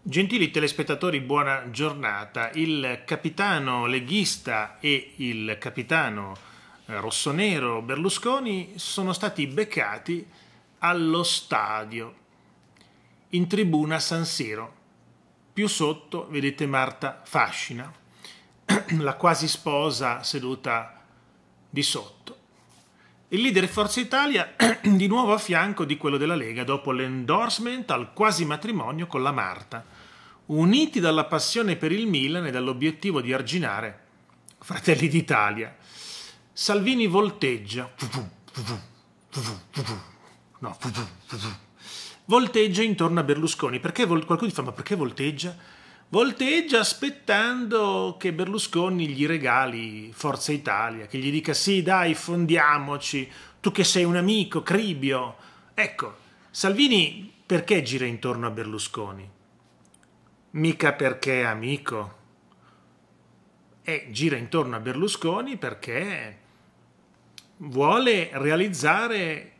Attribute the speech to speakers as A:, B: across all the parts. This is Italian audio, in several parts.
A: Gentili telespettatori, buona giornata. Il capitano leghista e il capitano eh, rossonero Berlusconi sono stati beccati allo stadio, in tribuna San Siro. Più sotto vedete Marta Fascina, la quasi sposa seduta di sotto. Il leader Forza Italia di nuovo a fianco di quello della Lega dopo l'endorsement al quasi matrimonio con la Marta, uniti dalla passione per il Milan e dall'obiettivo di arginare Fratelli d'Italia. Salvini volteggia. No, volteggia intorno a Berlusconi. Perché vol- qualcuno ti fa ma perché volteggia? volteggia aspettando che Berlusconi gli regali Forza Italia, che gli dica sì dai fondiamoci, tu che sei un amico, Cribio. Ecco, Salvini perché gira intorno a Berlusconi? Mica perché è amico. E gira intorno a Berlusconi perché vuole realizzare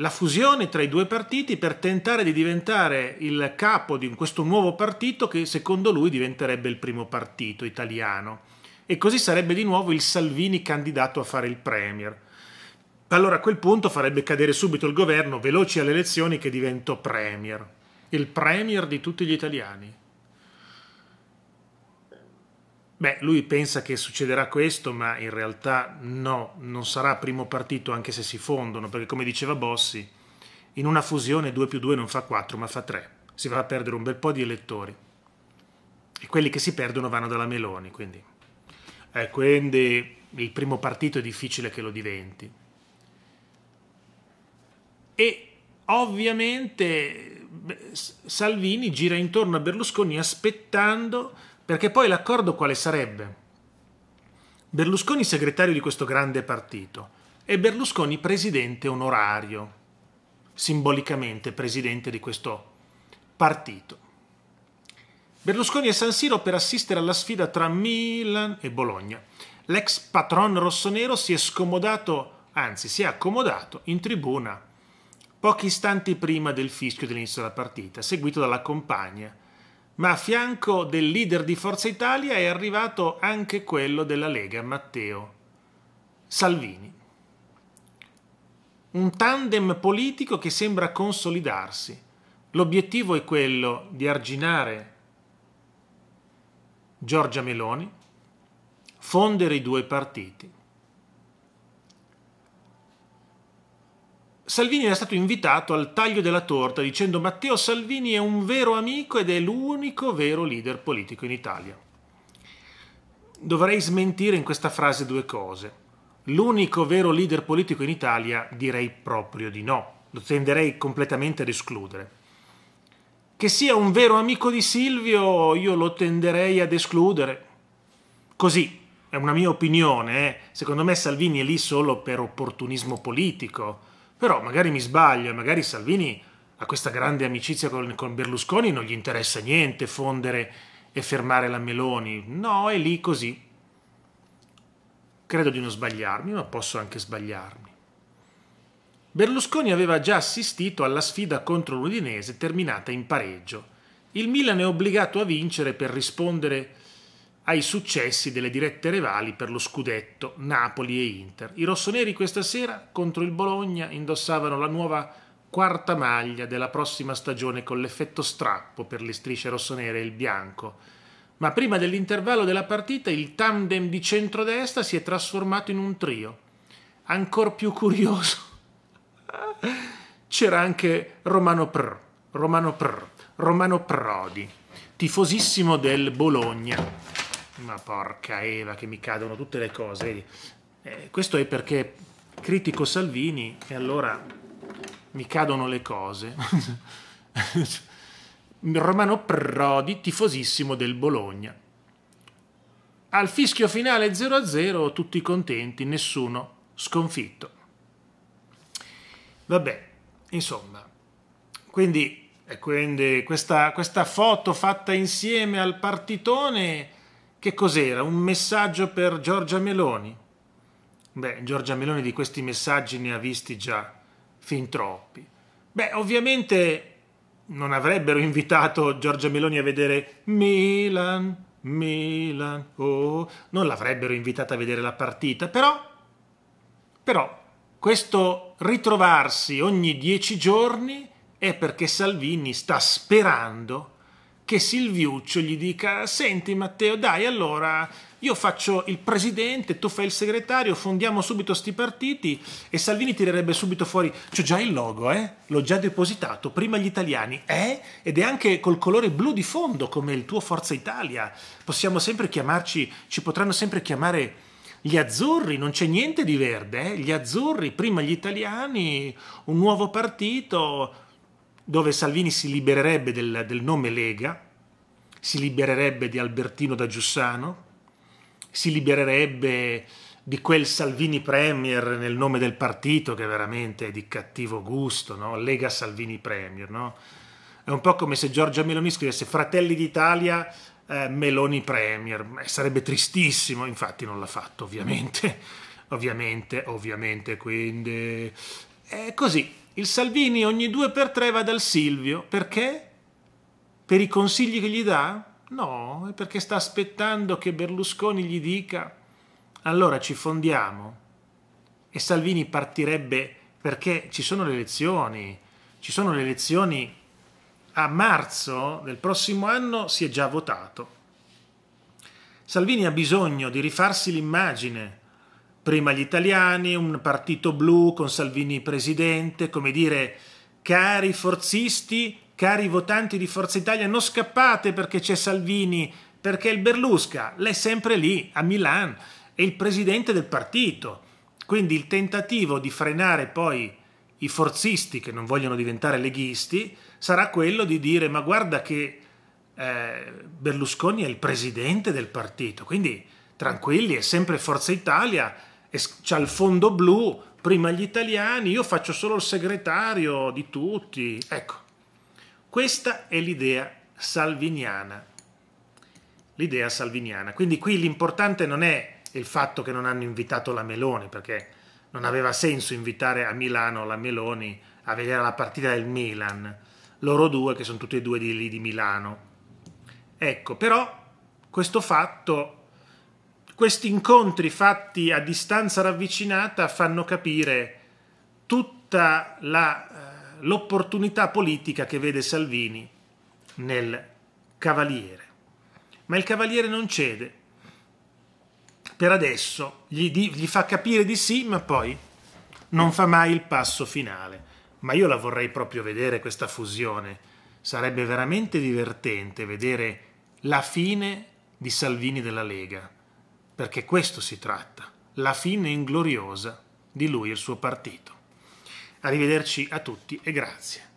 A: la fusione tra i due partiti per tentare di diventare il capo di questo nuovo partito che secondo lui diventerebbe il primo partito italiano e così sarebbe di nuovo il Salvini candidato a fare il premier. Allora a quel punto farebbe cadere subito il governo, veloci alle elezioni che divento premier, il premier di tutti gli italiani. Beh, lui pensa che succederà questo, ma in realtà no, non sarà primo partito anche se si fondono, perché come diceva Bossi, in una fusione 2 più 2 non fa 4, ma fa 3. Si va a perdere un bel po' di elettori. E quelli che si perdono vanno dalla Meloni, quindi. Eh, quindi il primo partito è difficile che lo diventi. E ovviamente Salvini gira intorno a Berlusconi aspettando perché poi l'accordo quale sarebbe? Berlusconi segretario di questo grande partito e Berlusconi presidente onorario, simbolicamente presidente di questo partito. Berlusconi a San Siro per assistere alla sfida tra Milan e Bologna. L'ex patron rossonero si è scomodato, anzi si è accomodato, in tribuna pochi istanti prima del fischio dell'inizio della partita, seguito dalla compagna ma a fianco del leader di Forza Italia è arrivato anche quello della Lega, Matteo Salvini. Un tandem politico che sembra consolidarsi. L'obiettivo è quello di arginare Giorgia Meloni, fondere i due partiti. Salvini era stato invitato al taglio della torta dicendo Matteo Salvini è un vero amico ed è l'unico vero leader politico in Italia. Dovrei smentire in questa frase due cose. L'unico vero leader politico in Italia direi proprio di no, lo tenderei completamente ad escludere. Che sia un vero amico di Silvio io lo tenderei ad escludere. Così, è una mia opinione, eh? secondo me Salvini è lì solo per opportunismo politico però magari mi sbaglio e magari Salvini ha questa grande amicizia con, con Berlusconi non gli interessa niente fondere e fermare la Meloni. No, è lì così. Credo di non sbagliarmi, ma posso anche sbagliarmi. Berlusconi aveva già assistito alla sfida contro l'Udinese terminata in pareggio. Il Milan è obbligato a vincere per rispondere ai successi delle dirette rivali per lo scudetto Napoli e Inter. I rossoneri questa sera contro il Bologna indossavano la nuova quarta maglia della prossima stagione con l'effetto strappo per le strisce rossonere e il bianco. Ma prima dell'intervallo della partita il tandem di centrodestra si è trasformato in un trio. Ancora più curioso c'era anche Romano Prr, Romano Prr, Romano Prodi, tifosissimo del Bologna ma porca Eva, che mi cadono tutte le cose, vedi? Eh, questo è perché critico Salvini e allora mi cadono le cose. Romano Prodi, tifosissimo del Bologna. Al fischio finale 0-0, tutti contenti, nessuno sconfitto. Vabbè, insomma, quindi, eh, quindi questa, questa foto fatta insieme al partitone che cos'era? Un messaggio per Giorgia Meloni? Beh, Giorgia Meloni di questi messaggi ne ha visti già fin troppi. Beh, ovviamente non avrebbero invitato Giorgia Meloni a vedere Milan, Milan, oh, non l'avrebbero invitata a vedere la partita, però, però questo ritrovarsi ogni dieci giorni è perché Salvini sta sperando che Silviuccio gli dica senti Matteo dai allora io faccio il presidente, tu fai il segretario, fondiamo subito sti partiti e Salvini tirerebbe subito fuori, c'ho già il logo, eh? l'ho già depositato, prima gli italiani, eh? ed è anche col colore blu di fondo come il tuo Forza Italia, possiamo sempre chiamarci, ci potranno sempre chiamare gli azzurri, non c'è niente di verde, eh? gli azzurri, prima gli italiani, un nuovo partito, dove Salvini si libererebbe del, del nome Lega, si libererebbe di Albertino da Giussano, si libererebbe di quel Salvini Premier nel nome del partito che veramente è di cattivo gusto, no? Lega Salvini Premier. No? È un po' come se Giorgia Meloni scrivesse Fratelli d'Italia eh, Meloni Premier, eh, sarebbe tristissimo, infatti non l'ha fatto ovviamente, ovviamente, ovviamente, quindi è così. Il Salvini ogni due per tre va dal Silvio. Perché? Per i consigli che gli dà? No, è perché sta aspettando che Berlusconi gli dica allora ci fondiamo. E Salvini partirebbe perché ci sono le elezioni, ci sono le elezioni a marzo del prossimo anno, si è già votato. Salvini ha bisogno di rifarsi l'immagine, prima gli italiani, un partito blu con Salvini presidente, come dire, cari forzisti, cari votanti di Forza Italia, non scappate perché c'è Salvini, perché il Berlusca, l'è sempre lì, a Milano, è il presidente del partito. Quindi il tentativo di frenare poi i forzisti che non vogliono diventare leghisti sarà quello di dire ma guarda che eh, Berlusconi è il presidente del partito, quindi tranquilli, è sempre Forza Italia, c'ha il fondo blu, prima gli italiani, io faccio solo il segretario di tutti. Ecco, questa è l'idea salviniana. L'idea salviniana. Quindi qui l'importante non è il fatto che non hanno invitato la Meloni, perché non aveva senso invitare a Milano la Meloni a vedere la partita del Milan, loro due che sono tutti e due di lì di Milano. Ecco, però questo fatto questi incontri fatti a distanza ravvicinata fanno capire tutta eh, l'opportunità eh, politica che vede Salvini nel Cavaliere. Ma il Cavaliere non cede. Per adesso gli, di, gli fa capire di sì, ma poi non fa mai il passo finale. Ma io la vorrei proprio vedere questa fusione. Sarebbe veramente divertente vedere la fine di Salvini della Lega perché questo si tratta, la fine ingloriosa di lui e il suo partito. Arrivederci a tutti e grazie.